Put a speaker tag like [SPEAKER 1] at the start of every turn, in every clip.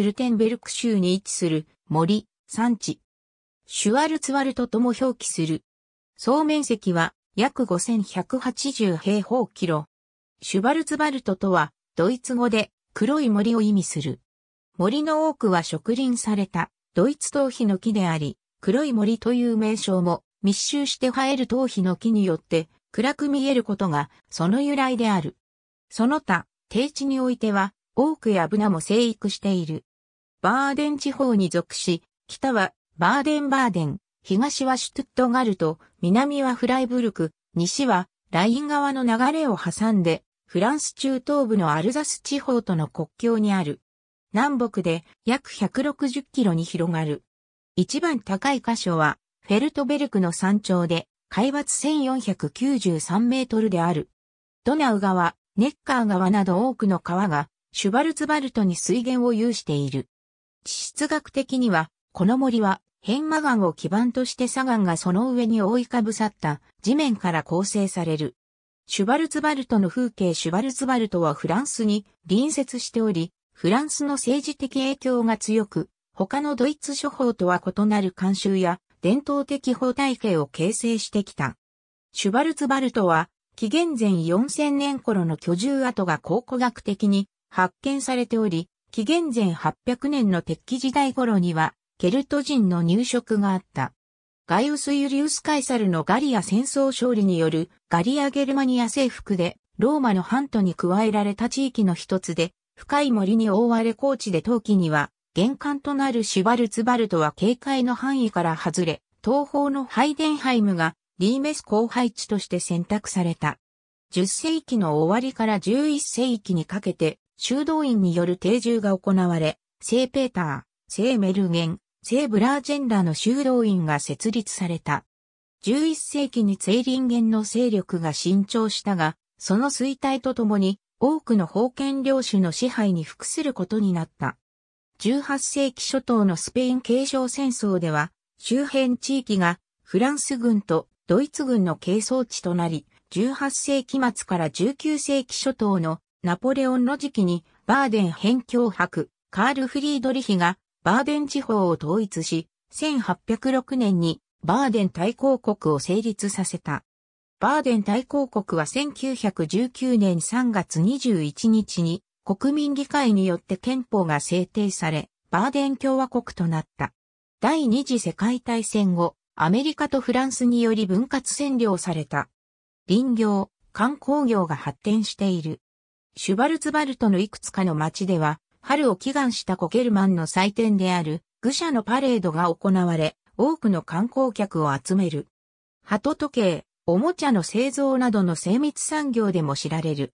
[SPEAKER 1] ウルテンベルク州に位置する森、産地。シュワルツワルトとも表記する。総面積は約5180平方キロ。シュワルツバルトとはドイツ語で黒い森を意味する。森の多くは植林されたドイツ頭皮の木であり、黒い森という名称も密集して生える頭皮の木によって暗く見えることがその由来である。その他、低地においては多くやブナも生育している。バーデン地方に属し、北はバーデンバーデン、東はシュトゥットガルト、南はフライブルク、西はライン川の流れを挟んで、フランス中東部のアルザス地方との国境にある。南北で約160キロに広がる。一番高い箇所は、フェルトベルクの山頂で、海抜1493メートルである。ドナウ川、ネッカー川など多くの川が、シュバルツバルトに水源を有している。地質学的には、この森は、変魔岩を基盤として砂岩がその上に覆いかぶさった地面から構成される。シュバルツバルトの風景シュバルツバルトはフランスに隣接しており、フランスの政治的影響が強く、他のドイツ諸法とは異なる慣習や伝統的法体系を形成してきた。シュバルツバルトは、紀元前4000年頃の居住跡が考古学的に発見されており、紀元前800年の鉄器時代頃には、ケルト人の入植があった。ガイウス・ユリウス・カイサルのガリア戦争勝利によるガリア・ゲルマニア征服で、ローマの半島に加えられた地域の一つで、深い森に覆われ高地で陶器には、玄関となるシュバルツバルトは警戒の範囲から外れ、東方のハイデンハイムがリーメス荒廃地として選択された。10世紀の終わりから11世紀にかけて、修道院による定住が行われ、聖ペーター、聖メルゲン、聖ブラージェンーの修道院が設立された。11世紀に聖林ンの勢力が伸長したが、その衰退とともに多くの封建領主の支配に服することになった。18世紀初頭のスペイン継承戦争では、周辺地域がフランス軍とドイツ軍の係争地となり、18世紀末から19世紀初頭のナポレオンの時期にバーデン辺境博、カール・フリードリヒがバーデン地方を統一し、1806年にバーデン大公国を成立させた。バーデン大公国は1919年3月21日に国民議会によって憲法が制定され、バーデン共和国となった。第二次世界大戦後、アメリカとフランスにより分割占領された。林業、観光業が発展している。シュバルツバルトのいくつかの町では、春を祈願したコケルマンの祭典である、愚者のパレードが行われ、多くの観光客を集める。鳩時計、おもちゃの製造などの精密産業でも知られる。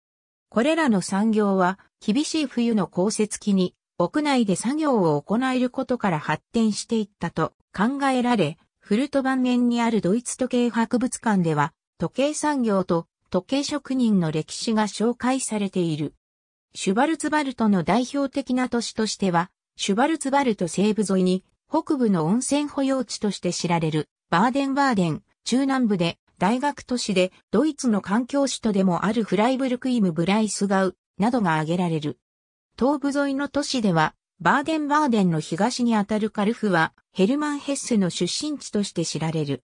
[SPEAKER 1] これらの産業は、厳しい冬の降雪期に、屋内で作業を行えることから発展していったと考えられ、フルト晩面にあるドイツ時計博物館では、時計産業と時計職人の歴史が紹介されている。シュバルツバルトの代表的な都市としては、シュバルツバルト西部沿いに北部の温泉保養地として知られるバーデンバーデン、中南部で大学都市でドイツの環境首都でもあるフライブルクイム・ブライスガウなどが挙げられる。東部沿いの都市では、バーデンバーデンの東にあたるカルフはヘルマン・ヘッセの出身地として知られる。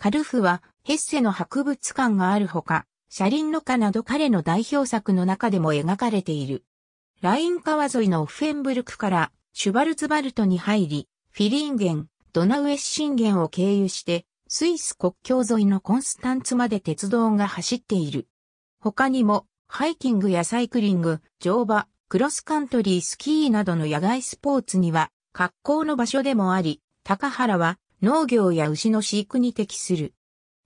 [SPEAKER 1] カルフはヘッセの博物館があるほか、車輪の花など彼の代表作の中でも描かれている。ライン川沿いのオフェンブルクからシュバルツバルトに入り、フィリンゲン、ドナウエッシンゲンを経由して、スイス国境沿いのコンスタンツまで鉄道が走っている。他にも、ハイキングやサイクリング、乗馬、クロスカントリースキーなどの野外スポーツには、格好の場所でもあり、高原は農業や牛の飼育に適する。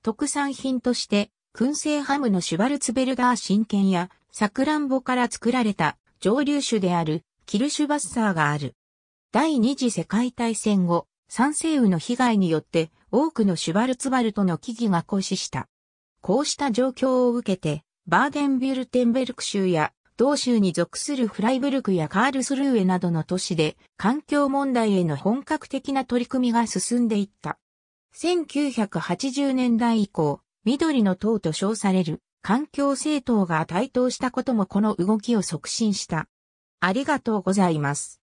[SPEAKER 1] 特産品として燻製ハムのシュバルツベルガー神剣や、サクランボから作られた蒸留酒であるキルシュバッサーがある。第二次世界大戦後、酸性雨の被害によって多くのシュバルツバルトの危機が行使した。こうした状況を受けて、バーデンビュルテンベルク州や同州に属するフライブルクやカールスルーエなどの都市で環境問題への本格的な取り組みが進んでいった。1980年代以降、緑の党と称される環境政党が台頭したこともこの動きを促進した。ありがとうございます。